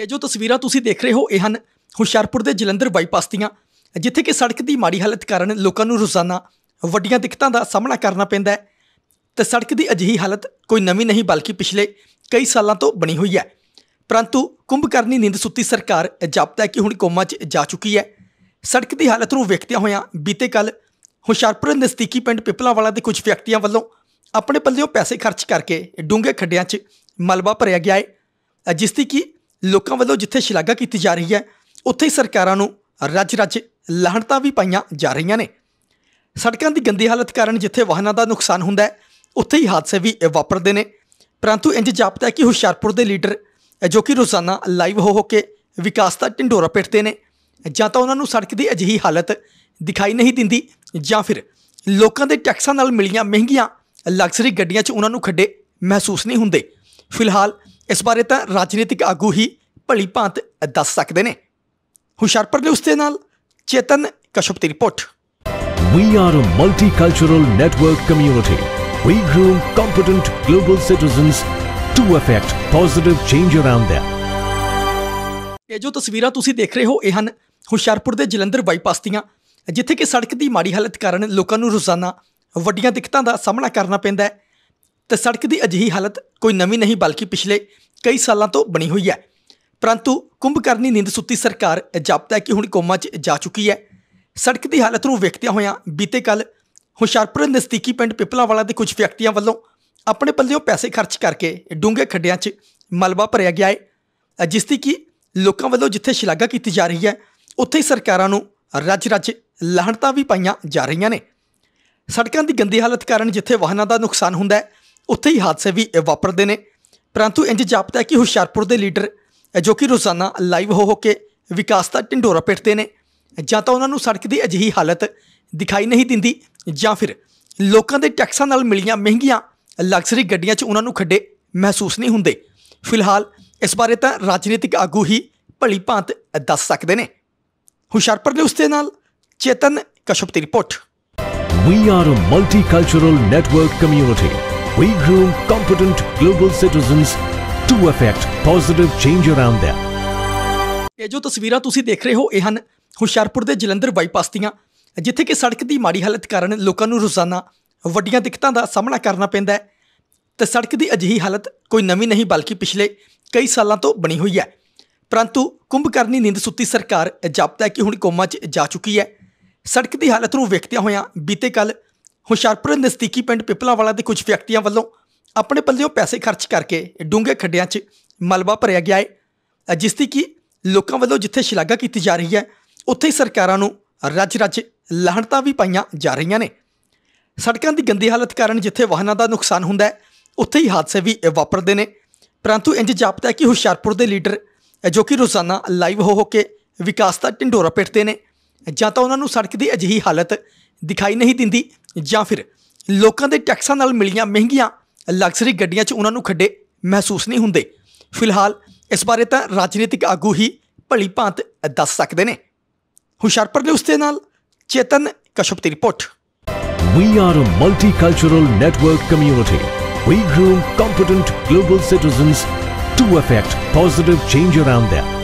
ਇਹ ਜੋ ਤਸਵੀਰਾਂ ਤੁਸੀਂ ਦੇਖ ਰਹੇ ਹੋ ਇਹ ਹਨ ਹੁਸ਼ਿਆਰਪੁਰ ਦੇ ਜਲੰਧਰ ਬਾਈਪਾਸ ਦੀਆਂ ਜਿੱਥੇ ਕਿ ਸੜਕ ਦੀ ਮਾੜੀ ਹਾਲਤ ਕਾਰਨ ਲੋਕਾਂ ਨੂੰ ਰੋਜ਼ਾਨਾ ਵੱਡੀਆਂ ਦਿੱਕਤਾਂ ਦਾ ਸਾਹਮਣਾ ਕਰਨਾ ਪੈਂਦਾ ਹੈ ਤੇ ਸੜਕ ਦੀ ਅਜਿਹੀ ਹਾਲਤ ਕੋਈ ਨਵੀਂ ਨਹੀਂ ਬਲਕਿ ਪਿਛਲੇ ਕਈ ਸਾਲਾਂ ਤੋਂ ਬਣੀ ਹੋਈ ਹੈ ਪਰੰਤੂ ਕੁੰਭਕਰਨੀ ਨਿੰਦ ਸੁੱਤੀ ਸਰਕਾਰ ਜਾਪਦਾ ਹੈ ਕਿ ਹੁਣ ਕੋਮਾ 'ਚ ਜਾ ਚੁੱਕੀ ਹੈ ਸੜਕ ਦੀ ਹਾਲਤ ਨੂੰ ਵੇਖਦਿਆਂ ਹੋਇਆਂ ਬੀਤੇ ਕੱਲ ਹੁਸ਼ਿਆਰਪੁਰ ਨਜ਼ਦੀਕੀ ਪਿੰਡ ਪਿਪਲਾ ਵਾਲਾ ਦੇ ਕੁਝ ਵਿਅਕਤੀਆਂ ਵੱਲੋਂ ਆਪਣੇ ਪੱਲਿਓਂ ਪੈਸੇ ਖਰਚ ਕਰਕੇ ਡੂੰਘੇ ਖੱਡਿਆਂ 'ਚ ਮਲਬਾ ਭਰਿਆ ਗਿਆ ਹੈ ਜਿਸ ਦੀ ਕੀ ਲੋਕਾਂ ਵੱਲੋਂ ਜਿੱਥੇ ਸ਼ਲਾਘਾ ਕੀਤੀ ਜਾ ਰਹੀ ਹੈ ਉੱਥੇ ਹੀ ਸਰਕਾਰਾਂ ਨੂੰ ਰੱਜ-ਰੱਜ ਲਾਹਣਤਾਂ ਵੀ ਪਾਈਆਂ ਜਾ ਰਹੀਆਂ ਨੇ ਸੜਕਾਂ ਦੀ ਗੰਦੀ ਹਾਲਤ ਕਾਰਨ ਜਿੱਥੇ ਵਾਹਨਾਂ ਦਾ ਨੁਕਸਾਨ ਹੁੰਦਾ ਹੈ ਉੱਥੇ ਹੀ ਹਾਦਸੇ ਵੀ ਵਾਪਰਦੇ ਨੇ ਪਰੰਤੂ ਇੰਜ ਜਾਪਦਾ ਹੈ ਕਿ ਹੁਸ਼ਿਆਰਪੁਰ ਦੇ ਲੀਡਰ ਜੋ ਕਿ ਰੋਜ਼ਾਨਾ ਲਾਈਵ ਹੋ ਹੋ ਕੇ ਵਿਕਾਸ ਦਾ ਢਿੰਡੋਰਾ ਪਿੱਟਦੇ ਨੇ ਜਾਂ ਤਾਂ ਉਹਨਾਂ ਨੂੰ ਸੜਕ ਦੀ ਅਜਿਹੀ ਹਾਲਤ ਦਿਖਾਈ ਨਹੀਂ ਦਿੰਦੀ ਜਾਂ ਫਿਰ ਲੋਕਾਂ ਦੇ ਟੈਕਸਾਂ ਨਾਲ ਮਿਲੀਆਂ ਮਹਿੰਗੀਆਂ ਲਗਜ਼ਰੀ ਗੱਡੀਆਂ 'ਚ ਉਹਨਾਂ ਨੂੰ ਖੱਡੇ ਮਹਿਸੂਸ ਨਹੀਂ ਹੁੰਦੇ ਫਿਲਹਾਲ ਇਸ ਬਾਰੇ ਤਾਂ ਰਾਜਨੀਤਿਕ ਆਗੂ ਹੀ ਭਲੀ ਭਾਂਤ ਦੱਸ ਸਕਦੇ ਨੇ ਹੁਸ਼ਰਪਰ ਦੇ ਉਸਤੇ ਨਾਲ ਚੇਤਨ ਕਸ਼ਪ ਦੀ report We are a multicultural network community. We groom competent global citizens to affect positive change around them. ਇਹ ਜੋ ਤਸਵੀਰਾਂ ਤੁਸੀਂ ਦੇਖ ਰਹੇ ਹੋ ਇਹ ਹਨ ਹੁਸ਼ਰਪੁਰ ਦੇ ਜਲੰਧਰ ਬਾਈਪਾਸ ਦੀਆਂ ਜਿੱਥੇ ਕਿ ਸੜਕ ਦੀ ਮਾੜੀ ਹਾਲਤ ਕਾਰਨ ਲੋਕਾਂ ਨੂੰ ਰੋਜ਼ਾਨਾ ਵੱਡੀਆਂ ਦਿੱਕਤਾਂ ਦਾ ਸਾਹਮਣਾ ਕਰਨਾ ਪੈਂਦਾ ਹੈ ਤੇ ਸੜਕ ਦੀ ਅਜਿਹੀ ਹਾਲਤ ਕੋਈ ਨਵੀਂ ਨਹੀਂ ਬਲਕਿ ਪਿਛਲੇ ਕਈ ਸਾਲਾਂ ਤੋਂ ਬਣੀ ਹੋਈ ਹੈ ਪਰੰਤੂ ਕੁੰਭਕਰਨੀ ਨਿੰਦ ਸੁੱਤੀ ਸਰਕਾਰ ਜਾਪਦਾ ਕਿ ਹੁਣ ਕੋਮਾ 'ਚ ਜਾ ਚੁੱਕੀ ਹੈ ਸੜਕ ਦੀ ਹਾਲਤ ਨੂੰ ਵੇਖਦਿਆਂ ਹੋਇਆਂ ਬੀਤੇ ਕੱਲ ਹੁਸ਼ਿਆਰਪੁਰ ਨਜ਼ਦੀਕੀ ਪਿੰਡ ਪਿਪਲਾਵਾਲਾ ਦੇ ਕੁਝ ਵਿਅਕਤੀਆਂ ਵੱਲੋਂ ਆਪਣੇ ਪੱਲਿਓਂ ਪੈਸੇ ਖਰਚ ਕਰਕੇ ਡੂੰਘੇ ਖੱਡਿਆਂ 'ਚ ਮਲਬਾ ਭਰਿਆ ਗਿਆ ਹੈ ਜਿਸ ਦੀ ਕਿ ਲੋਕਾਂ ਵੱਲੋਂ ਜਿੱਥੇ ਸ਼ਲਾਘਾ ਕੀਤੀ ਜਾ ਰਹੀ ਹੈ ਉੱਥੇ ਹੀ ਸਰਕਾਰਾਂ ਨੂੰ ਰੱਜ-ਰੱਜ ਲਹਣਤਾ ਵੀ ਪਾਈਆਂ ਜਾ ਰਹੀਆਂ ਨੇ ਸੜਕਾਂ ਦੀ ਗੰਦੀ ਹਾਲਤ ਕਾਰਨ ਜਿੱਥੇ ਵਾਹਨਾਂ ਦਾ ਨੁਕਸਾਨ ਹੁੰਦਾ ਹੈ ਉੱਥੇ ਹੀ ਹਾਦਸੇ ਵੀ ਵਾਪਰਦੇ ਨੇ ਪਰੰਤੂ ਇੰਜ ਜਾਪਦਾ ਕਿ ਹੁਸ਼ਿਆਰਪੁਰ ਦੇ ਲੀਡਰ ਜੋ ਕਿ ਰੋਜ਼ਾਨਾ ਲਾਈਵ ਹੋ ਹੋ ਕੇ ਵਿਕਾਸ ਦਾ ਢਿੰਡੋਰਾ ਪਿੱਟਦੇ ਨੇ ਜਾਂ ਤਾਂ ਉਹਨਾਂ ਨੂੰ ਸੜਕ ਦੀ ਅਜਿਹੀ ਹਾਲਤ ਦਿਖਾਈ ਨਹੀਂ ਦਿੰਦੀ ਜਾਂ ਫਿਰ ਲੋਕਾਂ ਦੇ ਟੈਕਸਾਂ ਨਾਲ ਮਿਲੀਆਂ ਮਹਿੰਗੀਆਂ ਲਗਜ਼ਰੀ ਗੱਡੀਆਂ 'ਚ ਉਹਨਾਂ ਨੂੰ ਖੱਡੇ ਮਹਿਸੂਸ ਨਹੀਂ ਹੁੰਦੇ ਫਿਲਹਾਲ ਇਸ ਬਾਰੇ ਤਾਂ ਰਾਜਨੀਤਿਕ ਆਗੂ ਹੀ ਭਲੀ ਭਾਂਤ ਦੱਸ ਸਕਦੇ ਨੇ ਹੁਸ਼ਿਆਰਪੁਰ ਦੇ ਉਸਤੇ ਨਾਲ ਚੇਤਨ ਕਸ਼ਪ ਦੀ report We are a multicultural network community. We groom competent global citizens to effect positive change around them ਇਹ ਜੋ ਤਸਵੀਰਾਂ ਤੁਸੀਂ ਦੇਖ ਰਹੇ ਹੋ ਇਹ ਹਨ ਹੁਸ਼ਿਆਰਪੁਰ ਦੇ ਜਲੰਧਰ ਬਾਈਪਾਸ ਦੀਆਂ ਜਿੱਥੇ ਕਿ ਸੜਕ ਦੀ ਮਾੜੀ ਹਾਲਤ ਕਾਰਨ ਲੋਕਾਂ ਨੂੰ ਰੋਜ਼ਾਨਾ ਵੱਡੀਆਂ ਦਿੱਕਤਾਂ ਦਾ ਸਾਹਮਣਾ ਕਰਨਾ ਪੈਂਦਾ ਹੈ ਤੇ ਸੜਕ ਦੀ ਅਜਿਹੀ ਹਾਲਤ ਕੋਈ ਨਵੀਂ ਨਹੀਂ ਬਲਕਿ ਪਿਛਲੇ ਕਈ ਸਾਲਾਂ ਤੋਂ ਬਣੀ ਹੋਈ ਹੈ ਪਰੰਤੂ ਕੁੰਭਕਰਨੀ ਨਿੰਦ ਸੁੱਤੀ ਸਰਕਾਰ ਜਾਪਦਾ ਹੈ ਕਿ ਹੁਣ ਕੋਮਾ 'ਚ ਜਾ ਚੁੱਕੀ ਹੈ ਸੜਕ ਦੀ ਹਾਲਤ ਨੂੰ ਵੇਖਦਿਆਂ ਹੋਇਆਂ ਬੀਤੇ ਕੱਲ ਹੁਸ਼ਿਆਰਪੁਰ ਨਜ਼ਦੀਕੀ ਪਿੰਡ ਪਿਪਲਾਵਾਲਾ ਦੇ ਕੁਝ ਵਿਅਕਤੀਆਂ ਵੱਲੋਂ ਆਪਣੇ ਪੱਲਿਓਂ ਪੈਸੇ ਖਰਚ ਕਰਕੇ ਡੂੰਘੇ ਖੱਡਿਆਂ 'ਚ ਮਲਬਾ ਭਰਿਆ ਗਿਆ ਹੈ ਜਿਸ ਦੀ ਕੀ ਲੋਕਾਂ ਵੱਲੋਂ ਜਿੱਥੇ ਸ਼ਲਾਘਾ ਕੀਤੀ ਜਾ ਰਹੀ ਹੈ ਉੱਥੇ ਹੀ ਸਰਕਾਰਾਂ ਨੂੰ ਰੱਜ-ਰੱਜ ਲਾਹਣਤਾਂ ਵੀ ਪਾਈਆਂ ਜਾ ਰਹੀਆਂ ਨੇ ਸੜਕਾਂ ਦੀ ਗੰਦੀ ਹਾਲਤ ਕਾਰਨ ਜਿੱਥੇ ਵਾਹਨਾਂ ਦਾ ਨੁਕਸਾਨ ਹੁੰਦਾ ਹੈ ਉੱਥੇ ਹੀ ਹਾਦਸੇ ਵੀ ਵਾਪਰਦੇ ਨੇ ਪਰੰਤੂ ਇੰਜ ਜਾਪਦਾ ਹੈ ਕਿ ਹੁਸ਼ਿਆਰਪੁਰ ਦੇ ਲੀਡਰ ਜੋ ਕਿ ਰੋਜ਼ਾਨਾ ਲਾਈਵ ਹੋ ਹੋ ਕੇ ਵਿਕਾਸ ਦਾ ਢਿੰਡੋਰਾ ਪੇਟਦੇ ਨੇ ਜਾਂ ਤਾਂ ਉਹਨਾਂ ਨੂੰ ਸੜਕ ਦੀ ਅਜਿਹੀ ਹਾਲਤ ਦਿਖਾਈ ਨਹੀਂ ਦਿੰਦੀ ਜਾਂ ਫਿਰ ਲੋਕਾਂ ਦੇ ਟੈਕਸਾਂ ਨਾਲ ਮਿਲੀਆਂ ਮਹਿੰਗੀਆਂ ਲਗਜ਼ਰੀ ਗੱਡੀਆਂ 'ਚ ਉਹਨਾਂ ਨੂੰ ਖੱਡੇ ਮਹਿਸੂਸ ਨਹੀਂ ਹੁੰਦੇ ਫਿਲਹਾਲ ਇਸ ਬਾਰੇ ਤਾਂ ਰਾਜਨੀਤਿਕ ਆਗੂ ਹੀ ਭਲੀ ਭਾਂਤ ਦੱਸ ਸਕਦੇ ਨੇ ਹੁਸ਼ਰਪਰ ਦੇ ਉਸਤੇ ਨਾਲ ਚੇਤਨ ਕਸ਼ਪ ਦੀ report we are a multicultural network community we groom competent global citizens to affect positive change around them